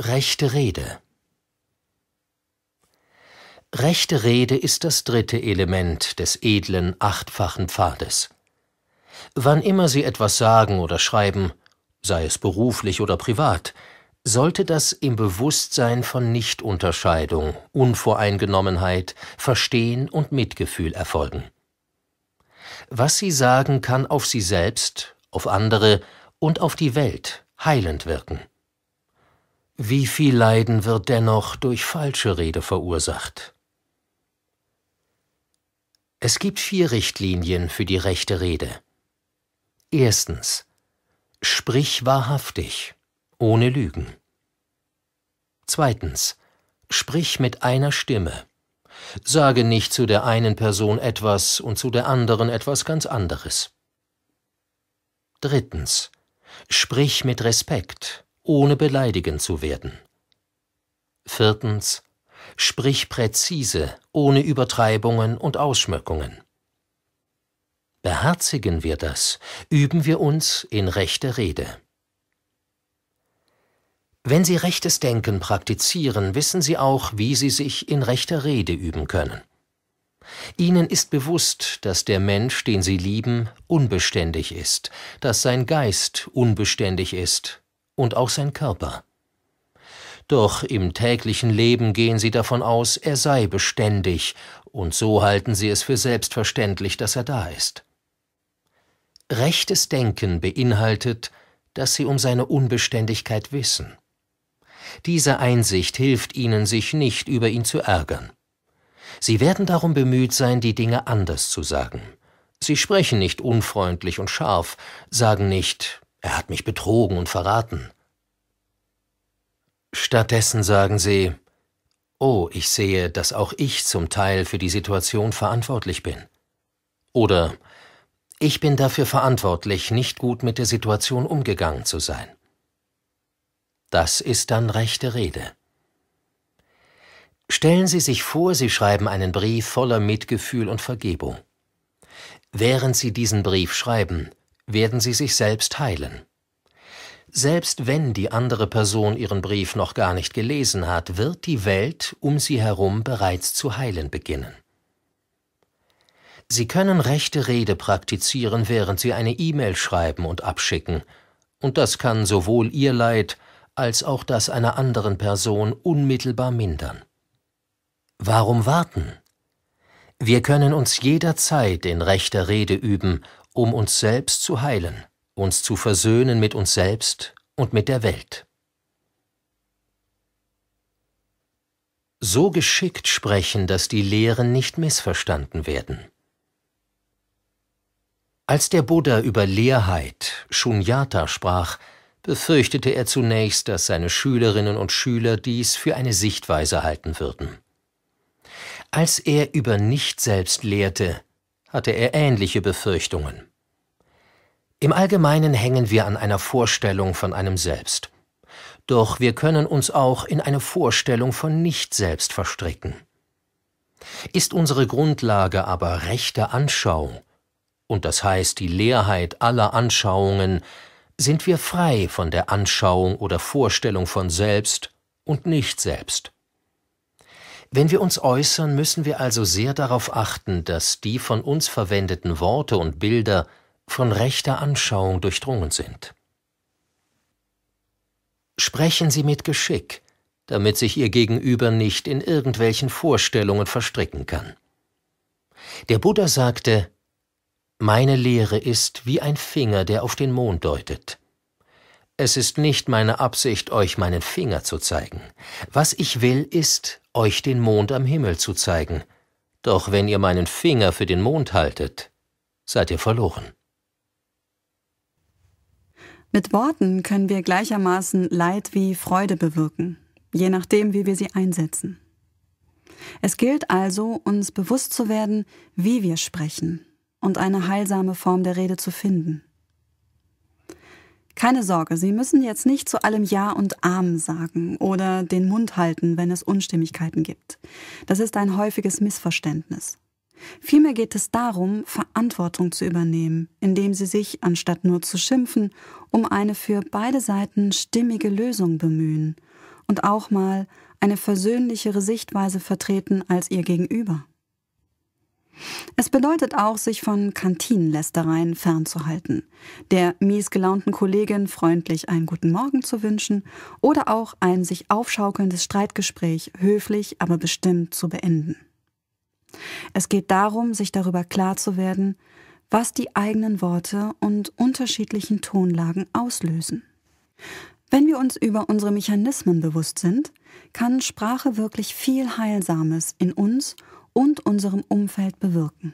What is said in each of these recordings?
Rechte Rede Rechte Rede ist das dritte Element des edlen achtfachen Pfades. Wann immer Sie etwas sagen oder schreiben, sei es beruflich oder privat, sollte das im Bewusstsein von Nichtunterscheidung, Unvoreingenommenheit, Verstehen und Mitgefühl erfolgen. Was sie sagen, kann auf sie selbst, auf andere und auf die Welt heilend wirken. Wie viel Leiden wird dennoch durch falsche Rede verursacht? Es gibt vier Richtlinien für die rechte Rede. Erstens. Sprich wahrhaftig, ohne Lügen. Zweitens. Sprich mit einer Stimme. Sage nicht zu der einen Person etwas und zu der anderen etwas ganz anderes. Drittens. Sprich mit Respekt, ohne beleidigen zu werden. Viertens. Sprich präzise, ohne Übertreibungen und Ausschmückungen. Beherzigen wir das, üben wir uns in rechte Rede. Wenn Sie rechtes Denken praktizieren, wissen Sie auch, wie Sie sich in rechter Rede üben können. Ihnen ist bewusst, dass der Mensch, den Sie lieben, unbeständig ist, dass sein Geist unbeständig ist und auch sein Körper. Doch im täglichen Leben gehen Sie davon aus, er sei beständig, und so halten Sie es für selbstverständlich, dass er da ist. Rechtes Denken beinhaltet, dass Sie um seine Unbeständigkeit wissen. Diese Einsicht hilft ihnen, sich nicht über ihn zu ärgern. Sie werden darum bemüht sein, die Dinge anders zu sagen. Sie sprechen nicht unfreundlich und scharf, sagen nicht, er hat mich betrogen und verraten. Stattdessen sagen sie, Oh, ich sehe, dass auch ich zum Teil für die Situation verantwortlich bin. Oder ich bin dafür verantwortlich, nicht gut mit der Situation umgegangen zu sein. Das ist dann rechte Rede. Stellen Sie sich vor, Sie schreiben einen Brief voller Mitgefühl und Vergebung. Während Sie diesen Brief schreiben, werden Sie sich selbst heilen. Selbst wenn die andere Person Ihren Brief noch gar nicht gelesen hat, wird die Welt um Sie herum bereits zu heilen beginnen. Sie können rechte Rede praktizieren, während Sie eine E-Mail schreiben und abschicken, und das kann sowohl Ihr Leid als auch das einer anderen Person unmittelbar mindern. Warum warten? Wir können uns jederzeit in rechter Rede üben, um uns selbst zu heilen, uns zu versöhnen mit uns selbst und mit der Welt. So geschickt sprechen, dass die Lehren nicht missverstanden werden. Als der Buddha über Leerheit, Shunyata, sprach, befürchtete er zunächst, dass seine Schülerinnen und Schüler dies für eine Sichtweise halten würden. Als er über Nicht-Selbst lehrte, hatte er ähnliche Befürchtungen. Im Allgemeinen hängen wir an einer Vorstellung von einem Selbst. Doch wir können uns auch in eine Vorstellung von Nicht-Selbst verstricken. Ist unsere Grundlage aber rechte Anschauung, und das heißt die Leerheit aller Anschauungen, sind wir frei von der Anschauung oder Vorstellung von Selbst und Nicht-Selbst. Wenn wir uns äußern, müssen wir also sehr darauf achten, dass die von uns verwendeten Worte und Bilder von rechter Anschauung durchdrungen sind. Sprechen Sie mit Geschick, damit sich Ihr Gegenüber nicht in irgendwelchen Vorstellungen verstricken kann. Der Buddha sagte, meine Lehre ist wie ein Finger, der auf den Mond deutet. Es ist nicht meine Absicht, euch meinen Finger zu zeigen. Was ich will, ist, euch den Mond am Himmel zu zeigen. Doch wenn ihr meinen Finger für den Mond haltet, seid ihr verloren. Mit Worten können wir gleichermaßen Leid wie Freude bewirken, je nachdem, wie wir sie einsetzen. Es gilt also, uns bewusst zu werden, wie wir sprechen und eine heilsame Form der Rede zu finden. Keine Sorge, Sie müssen jetzt nicht zu allem Ja und Amen sagen oder den Mund halten, wenn es Unstimmigkeiten gibt. Das ist ein häufiges Missverständnis. Vielmehr geht es darum, Verantwortung zu übernehmen, indem Sie sich, anstatt nur zu schimpfen, um eine für beide Seiten stimmige Lösung bemühen und auch mal eine versöhnlichere Sichtweise vertreten als Ihr Gegenüber. Es bedeutet auch, sich von Kantinenlästereien fernzuhalten, der mies gelaunten Kollegin freundlich einen guten Morgen zu wünschen oder auch ein sich aufschaukelndes Streitgespräch höflich, aber bestimmt zu beenden. Es geht darum, sich darüber klar zu werden, was die eigenen Worte und unterschiedlichen Tonlagen auslösen. Wenn wir uns über unsere Mechanismen bewusst sind, kann Sprache wirklich viel Heilsames in uns und unserem Umfeld bewirken.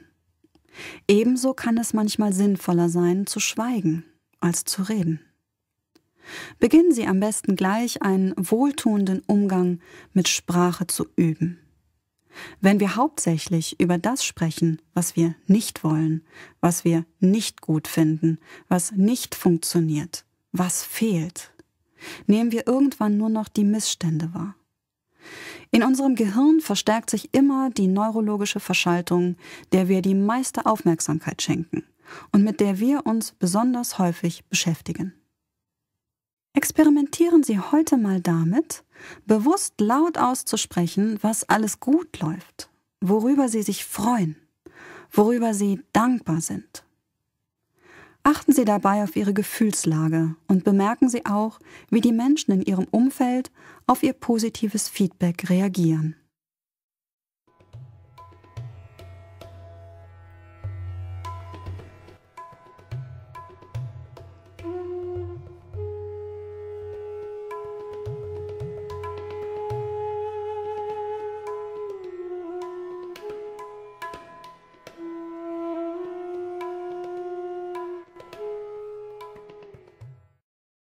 Ebenso kann es manchmal sinnvoller sein, zu schweigen als zu reden. Beginnen Sie am besten gleich einen wohltuenden Umgang mit Sprache zu üben. Wenn wir hauptsächlich über das sprechen, was wir nicht wollen, was wir nicht gut finden, was nicht funktioniert, was fehlt, nehmen wir irgendwann nur noch die Missstände wahr. In unserem Gehirn verstärkt sich immer die neurologische Verschaltung, der wir die meiste Aufmerksamkeit schenken und mit der wir uns besonders häufig beschäftigen. Experimentieren Sie heute mal damit, bewusst laut auszusprechen, was alles gut läuft, worüber Sie sich freuen, worüber Sie dankbar sind Achten Sie dabei auf Ihre Gefühlslage und bemerken Sie auch, wie die Menschen in Ihrem Umfeld auf Ihr positives Feedback reagieren.